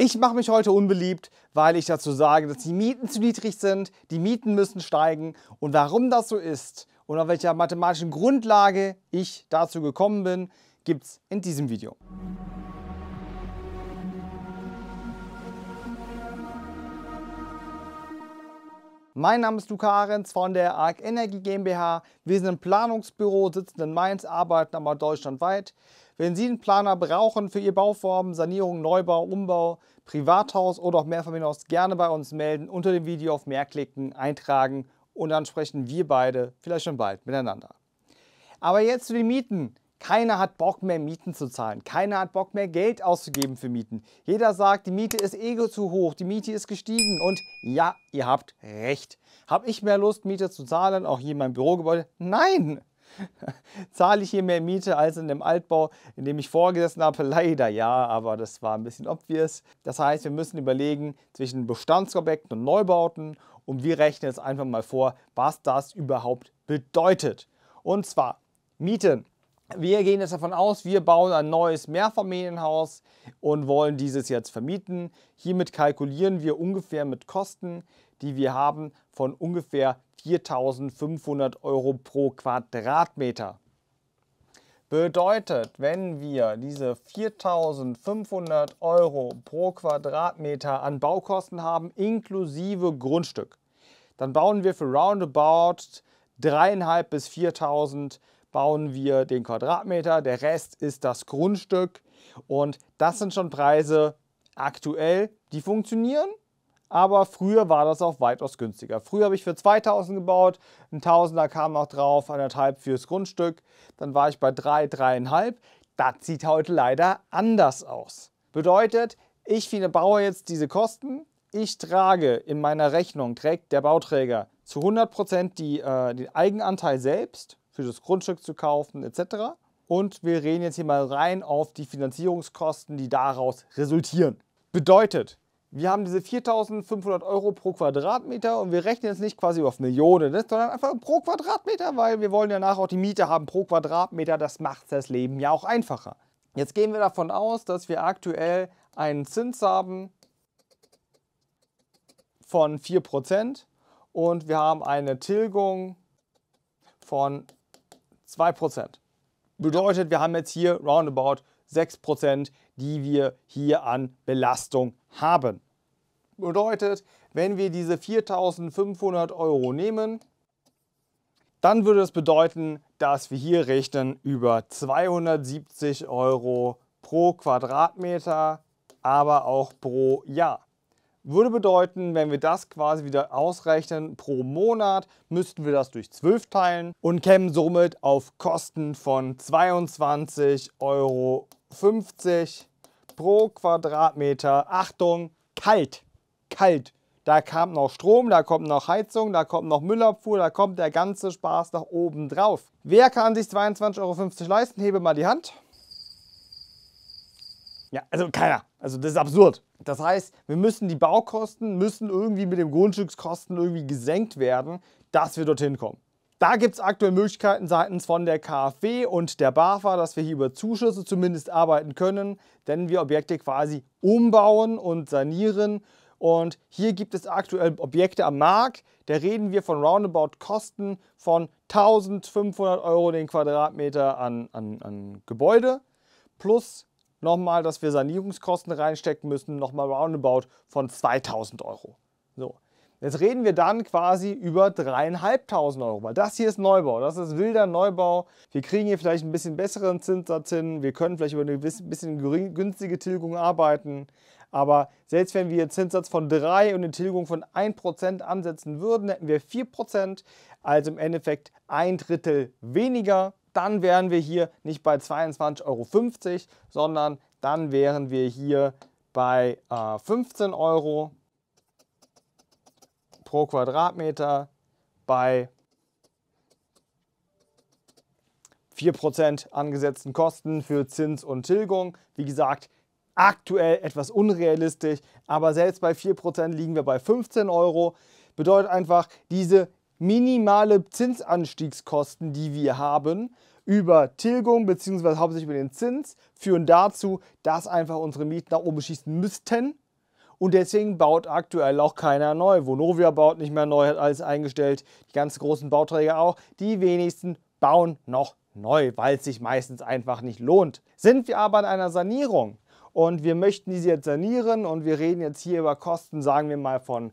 Ich mache mich heute unbeliebt, weil ich dazu sage, dass die Mieten zu niedrig sind, die Mieten müssen steigen und warum das so ist und auf welcher mathematischen Grundlage ich dazu gekommen bin, gibt es in diesem Video. Mein Name ist Luca Ahrens von der ARC Energie GmbH. Wir sind ein Planungsbüro, sitzen in Mainz, arbeiten aber deutschlandweit. Wenn Sie einen Planer brauchen für Ihr Bauform, Sanierung, Neubau, Umbau, Privathaus oder auch Mehrfamilienhaus, gerne bei uns melden, unter dem Video auf mehr klicken, eintragen und dann sprechen wir beide vielleicht schon bald miteinander. Aber jetzt zu den Mieten. Keiner hat Bock mehr Mieten zu zahlen. Keiner hat Bock mehr Geld auszugeben für Mieten. Jeder sagt, die Miete ist ego eh zu hoch, die Miete ist gestiegen. Und ja, ihr habt recht. Hab ich mehr Lust, Miete zu zahlen, auch hier in meinem Bürogebäude? Nein! zahle ich hier mehr Miete als in dem Altbau, in dem ich vorgesessen habe. Leider ja, aber das war ein bisschen obvious. Das heißt, wir müssen überlegen zwischen Bestandsobjekten und Neubauten und wir rechnen jetzt einfach mal vor, was das überhaupt bedeutet. Und zwar Miete. Wir gehen jetzt davon aus, wir bauen ein neues Mehrfamilienhaus und wollen dieses jetzt vermieten. Hiermit kalkulieren wir ungefähr mit Kosten, die wir haben, von ungefähr 4.500 Euro pro Quadratmeter. Bedeutet, wenn wir diese 4.500 Euro pro Quadratmeter an Baukosten haben, inklusive Grundstück, dann bauen wir für roundabout 3.500 bis 4.000 bauen wir den Quadratmeter, der Rest ist das Grundstück und das sind schon Preise aktuell, die funktionieren aber früher war das auch weitaus günstiger. Früher habe ich für 2000 gebaut, ein Tausender kam noch drauf, anderthalb fürs Grundstück, dann war ich bei 3, drei, 3,5. Das sieht heute leider anders aus. Bedeutet, ich baue jetzt diese Kosten, ich trage in meiner Rechnung, trägt der Bauträger zu 100% die, äh, den Eigenanteil selbst, für das Grundstück zu kaufen etc. Und wir reden jetzt hier mal rein auf die Finanzierungskosten, die daraus resultieren. Bedeutet, wir haben diese 4.500 Euro pro Quadratmeter und wir rechnen jetzt nicht quasi auf Millionen, sondern einfach pro Quadratmeter, weil wir wollen ja nachher auch die Miete haben pro Quadratmeter. Das macht das Leben ja auch einfacher. Jetzt gehen wir davon aus, dass wir aktuell einen Zins haben von 4% und wir haben eine Tilgung von 2%. Bedeutet, wir haben jetzt hier roundabout 6% die wir hier an Belastung haben. Bedeutet, wenn wir diese 4.500 Euro nehmen, dann würde das bedeuten, dass wir hier rechnen über 270 Euro pro Quadratmeter, aber auch pro Jahr. Würde bedeuten, wenn wir das quasi wieder ausrechnen pro Monat, müssten wir das durch 12 teilen und kämen somit auf Kosten von 22,50 Euro pro Quadratmeter. Achtung, kalt, kalt. Da kam noch Strom, da kommt noch Heizung, da kommt noch Müllabfuhr, da kommt der ganze Spaß nach oben drauf. Wer kann sich 22,50 Euro leisten? Hebe mal die Hand. Ja, also keiner. Also das ist absurd. Das heißt, wir müssen die Baukosten, müssen irgendwie mit den Grundstückskosten irgendwie gesenkt werden, dass wir dorthin kommen. Da gibt es aktuell Möglichkeiten seitens von der KfW und der BAFA, dass wir hier über Zuschüsse zumindest arbeiten können, denn wir Objekte quasi umbauen und sanieren. Und hier gibt es aktuell Objekte am Markt, da reden wir von roundabout Kosten von 1500 Euro den Quadratmeter an, an, an Gebäude plus nochmal, dass wir Sanierungskosten reinstecken müssen, nochmal roundabout von 2000 Euro. So. Jetzt reden wir dann quasi über 3.500 Euro, weil das hier ist Neubau, das ist wilder Neubau. Wir kriegen hier vielleicht ein bisschen besseren Zinssatz hin, wir können vielleicht über eine bisschen günstige Tilgung arbeiten. Aber selbst wenn wir einen Zinssatz von 3 und eine Tilgung von 1% ansetzen würden, hätten wir 4%, also im Endeffekt ein Drittel weniger dann wären wir hier nicht bei 22,50 Euro, sondern dann wären wir hier bei äh, 15 Euro pro Quadratmeter bei 4% angesetzten Kosten für Zins und Tilgung. Wie gesagt, aktuell etwas unrealistisch, aber selbst bei 4% liegen wir bei 15 Euro. Bedeutet einfach, diese minimale Zinsanstiegskosten, die wir haben, über Tilgung bzw. hauptsächlich über den Zins, führen dazu, dass einfach unsere Mieten nach oben schießen müssten. Und deswegen baut aktuell auch keiner neu. Vonovia baut nicht mehr neu, hat alles eingestellt. Die ganzen großen Bauträger auch. Die wenigsten bauen noch neu, weil es sich meistens einfach nicht lohnt. Sind wir aber in einer Sanierung und wir möchten diese jetzt sanieren und wir reden jetzt hier über Kosten, sagen wir mal von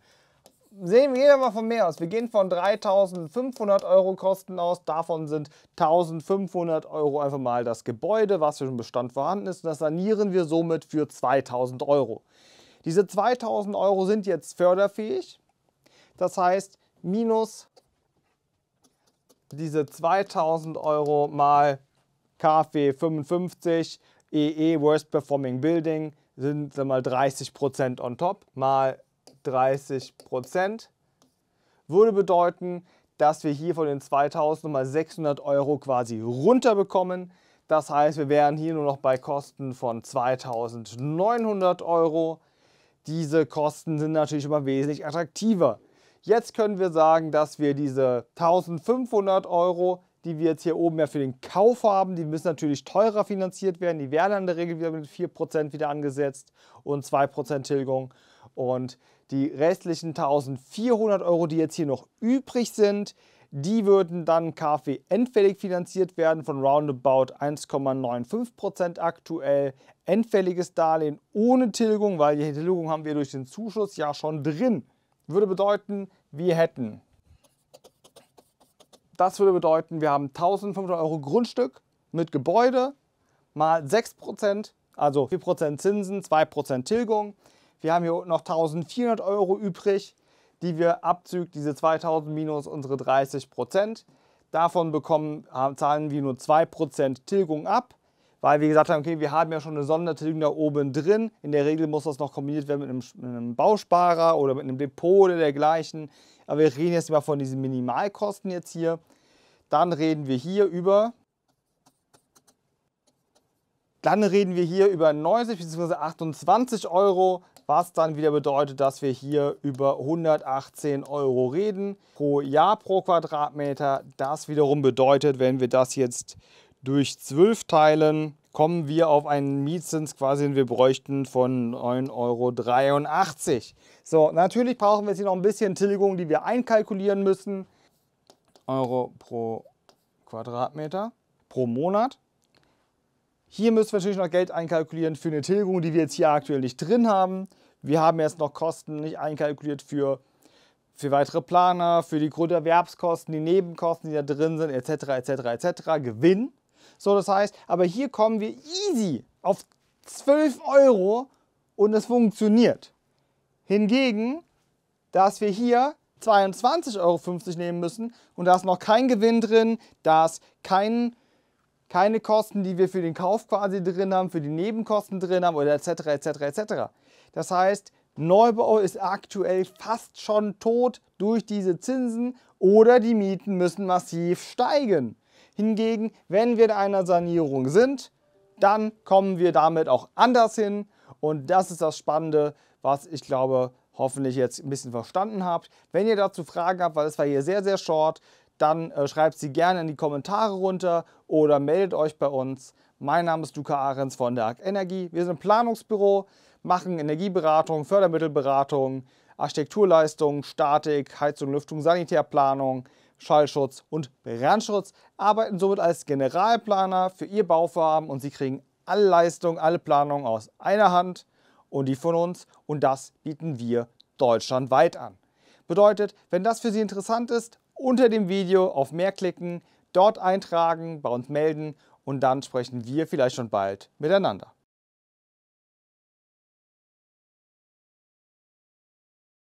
sehen wir jeder mal von mehr aus. Wir gehen von 3.500 Euro Kosten aus. Davon sind 1.500 Euro einfach mal das Gebäude, was für den Bestand vorhanden ist. Und das sanieren wir somit für 2.000 Euro. Diese 2.000 Euro sind jetzt förderfähig. Das heißt, minus diese 2.000 Euro mal KfW 55 EE Worst Performing Building sind mal 30% on top mal 30 Prozent. Würde bedeuten, dass wir hier von den 2000 nochmal 600 Euro quasi runterbekommen. Das heißt, wir wären hier nur noch bei Kosten von 2900 Euro. Diese Kosten sind natürlich immer wesentlich attraktiver. Jetzt können wir sagen, dass wir diese 1500 Euro, die wir jetzt hier oben ja für den Kauf haben, die müssen natürlich teurer finanziert werden. Die werden in der Regel wieder mit 4% wieder angesetzt und 2% Tilgung. Und die restlichen 1400 Euro, die jetzt hier noch übrig sind, die würden dann KfW endfällig finanziert werden von roundabout 1,95% aktuell. Endfälliges Darlehen ohne Tilgung, weil die Tilgung haben wir durch den Zuschuss ja schon drin. Würde bedeuten, wir hätten. Das würde bedeuten, wir haben 1500 Euro Grundstück mit Gebäude mal 6%, also 4% Zinsen, 2% Tilgung. Wir haben hier unten noch 1400 Euro übrig, die wir abzüglich diese 2000 minus unsere 30 Prozent. Davon bekommen, zahlen wir nur 2% Prozent Tilgung ab, weil wir gesagt haben, okay, wir haben ja schon eine Sondertilgung da oben drin. In der Regel muss das noch kombiniert werden mit einem, mit einem Bausparer oder mit einem Depot oder dergleichen. Aber wir reden jetzt mal von diesen Minimalkosten jetzt hier. Dann reden wir hier über dann reden wir hier über 90 bzw. 28 Euro was dann wieder bedeutet, dass wir hier über 118 Euro reden pro Jahr pro Quadratmeter. Das wiederum bedeutet, wenn wir das jetzt durch 12 teilen, kommen wir auf einen Mietzins quasi, den wir bräuchten, von 9,83 Euro. So, natürlich brauchen wir jetzt hier noch ein bisschen Tilgung, die wir einkalkulieren müssen. Euro pro Quadratmeter pro Monat. Hier müssen wir natürlich noch Geld einkalkulieren für eine Tilgung, die wir jetzt hier aktuell nicht drin haben. Wir haben jetzt noch Kosten nicht einkalkuliert für, für weitere Planer, für die Grunderwerbskosten, die Nebenkosten, die da drin sind, etc., etc., etc., Gewinn. So, das heißt, aber hier kommen wir easy auf 12 Euro und es funktioniert. Hingegen, dass wir hier 22,50 Euro nehmen müssen und da ist noch kein Gewinn drin, da ist kein keine Kosten, die wir für den Kauf quasi drin haben, für die Nebenkosten drin haben oder etc. etc. etc. Das heißt, Neubau ist aktuell fast schon tot durch diese Zinsen oder die Mieten müssen massiv steigen. Hingegen, wenn wir in einer Sanierung sind, dann kommen wir damit auch anders hin und das ist das Spannende, was ich glaube, hoffentlich jetzt ein bisschen verstanden habt. Wenn ihr dazu Fragen habt, weil es war hier sehr, sehr short, dann äh, schreibt sie gerne in die Kommentare runter oder meldet euch bei uns. Mein Name ist Luca Ahrens von der ARC Energie. Wir sind ein Planungsbüro, machen Energieberatung, Fördermittelberatung, Architekturleistung, Statik, Heizung, Lüftung, Sanitärplanung, Schallschutz und Brandschutz, arbeiten somit als Generalplaner für Ihr Bauvorhaben und Sie kriegen alle Leistungen, alle Planungen aus einer Hand und die von uns und das bieten wir deutschlandweit an. Bedeutet, wenn das für Sie interessant ist, unter dem Video auf mehr klicken, dort eintragen, bei uns melden und dann sprechen wir vielleicht schon bald miteinander.